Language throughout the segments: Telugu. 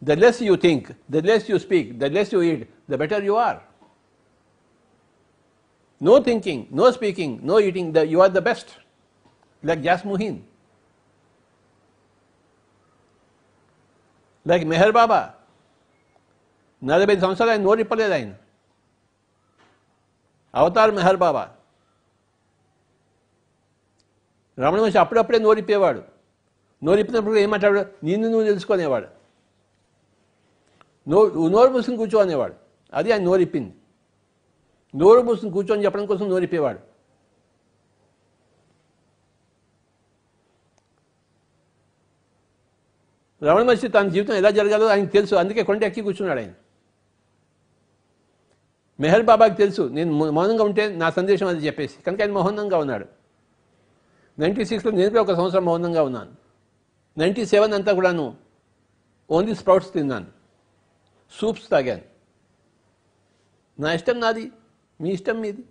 The less you think, the less you speak, the less you eat, the better you are. No thinking, no speaking, no eating, the, you are the best. Like Jasmuhin. Like Meher Baba. Narabin Sansara and no reply line. Avatar Meher Baba. Ramana మహర్షి అప్పుడప్పుడే నోరిప్పేవాడు నోరిప్పినప్పుడు ఏం మాట్లాడు నిన్ను నువ్వు తెలుసుకునేవాడు నో నోరు మూసుకుని కూర్చో అనేవాడు అది ఆయన నోరిప్పింది నోరు మూసుకుని కూర్చొని చెప్పడం కోసం నోరిప్పేవాడు రమణ మహర్షి తన జీవితం ఎలా జరగాలో ఆయనకు తెలుసు అందుకే కొండ ఎక్కి కూర్చున్నాడు ఆయన మెహర్ బాబాకి తెలుసు నేను మౌనంగా ఉంటే నా సందేశం అది చెప్పేసి కనుక ఆయన మౌనంగా ఉన్నాడు నైంటీ సిక్స్లో నేను ఒక సంవత్సరం మౌనంగా ఉన్నాను నైంటీ సెవెన్ అంతా కూడాను ఓన్లీ స్ప్రౌట్స్ తిన్నాను సూప్స్ తాగాను నా ఇష్టం నాది మీ ఇష్టం మీది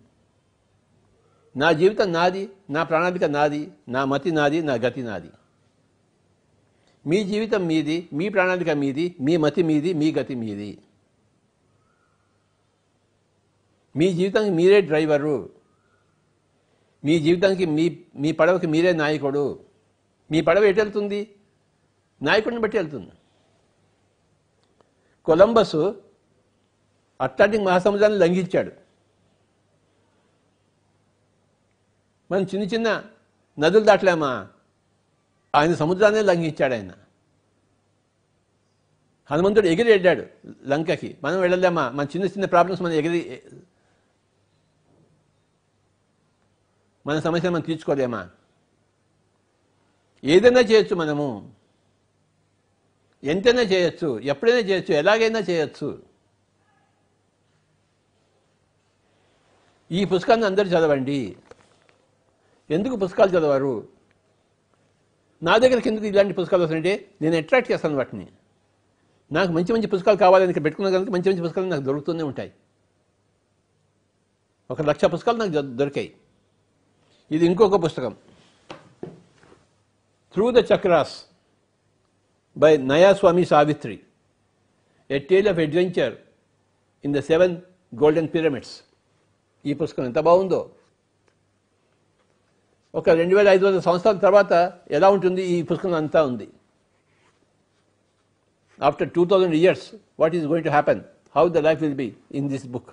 నా జీవితం నాది నా ప్రణాళిక నాది నా మతి నాది నా గతి నాది మీ జీవితం మీది మీ ప్రణాళిక మీది మీ మతి మీది మీ గతి మీది మీ జీవితానికి మీరే డ్రైవరు మీ జీవితానికి మీ మీ పడవకి మీరే నాయకుడు మీ పడవ ఎటు వెళ్తుంది నాయకుడిని బట్టి వెళ్తుంది కొలంబస్ అట్లాంటిక్ మహాసముద్రాన్ని లంఘించాడు మనం చిన్న చిన్న నదులు దాటలేమా ఆయన సముద్రాన్ని లంఘించాడు ఆయన హనుమంతుడు ఎగిరి వెళ్ళాడు లంకకి మనం వెళ్ళలేమా మన చిన్న చిన్న ప్రాబ్లమ్స్ మనం ఎగిరి మన సమస్యను మనం తీర్చుకోలేమా ఏదైనా చేయొచ్చు మనము ఎంతైనా చేయొచ్చు ఎప్పుడైనా చేయొచ్చు ఎలాగైనా చేయొచ్చు ఈ పుస్తకాన్ని అందరూ చదవండి ఎందుకు పుస్తకాలు చదవరు నా దగ్గరికి ఎందుకు ఇలాంటి పుస్తకాలు వస్తుంటే నేను అట్రాక్ట్ చేస్తాను వాటిని నాకు మంచి మంచి పుస్తకాలు కావాలని ఇక్కడ పెట్టుకున్న కనుక మంచి మంచి పుస్తకాలు నాకు దొరుకుతూనే ఉంటాయి ఒక లక్ష పుస్తకాలు నాకు దొరికాయి ఇది ఇంకొక పుస్తకం through the chakras by Nayaswami Savitri a tale of adventure in the seven golden pyramids ఈ పుస్తకం ఎంత బాగుందో ఒక రెండు వేల ఐదు వందల సంవత్సరాల తర్వాత ఎలా ఉంటుంది ఈ పుస్తకం అంతా ఉంది after two thousand years what is going to happen how the life will be in this book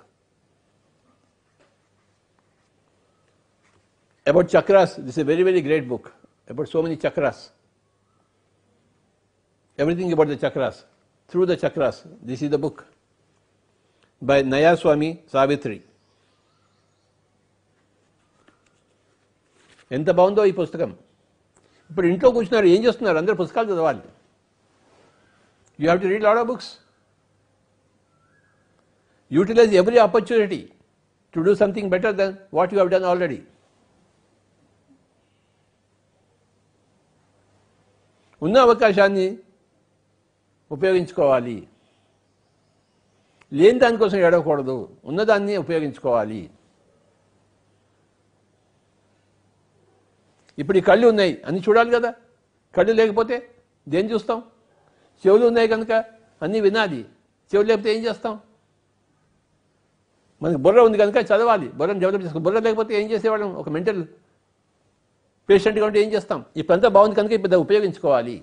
about chakras, this is a very, very great book about so many chakras. Everything about the chakras, through the chakras, this is the book by Naya Swami Savitri. ఎంత బాగుందో ఈ పుస్తకం ఇప్పుడు ఇంట్లో కూర్చున్నారు ఏం చేస్తున్నారు అందరు పుస్తకాలు చదవాలి you have to read lot of books utilize every opportunity to do something better than what you have done already ఉన్న అవకాశాన్ని ఉపయోగించుకోవాలి లేని దానికోసం ఏడవకూడదు ఉన్నదాన్ని ఉపయోగించుకోవాలి ఇప్పుడు ఈ కళ్ళు ఉన్నాయి అన్ని చూడాలి కదా కళ్ళు లేకపోతే దేని చూస్తాం చెవులు ఉన్నాయి కనుక అన్నీ వినాలి చెవులు లేకపోతే ఏం చేస్తాం మనకి బుర్ర ఉంది కనుక చదవాలి బుర్రను డెవలప్ చేసుకోవాలి బుర్ర లేకపోతే ఏం చేసేవాళ్ళం ఒక మెంటల్ పేషెంట్గా ఉంటే ఏం చేస్తాం ఇప్పుడు ప్రాంతం బాగుంది కనుక ఇప్పుడు ఉపయోగించుకోవాలి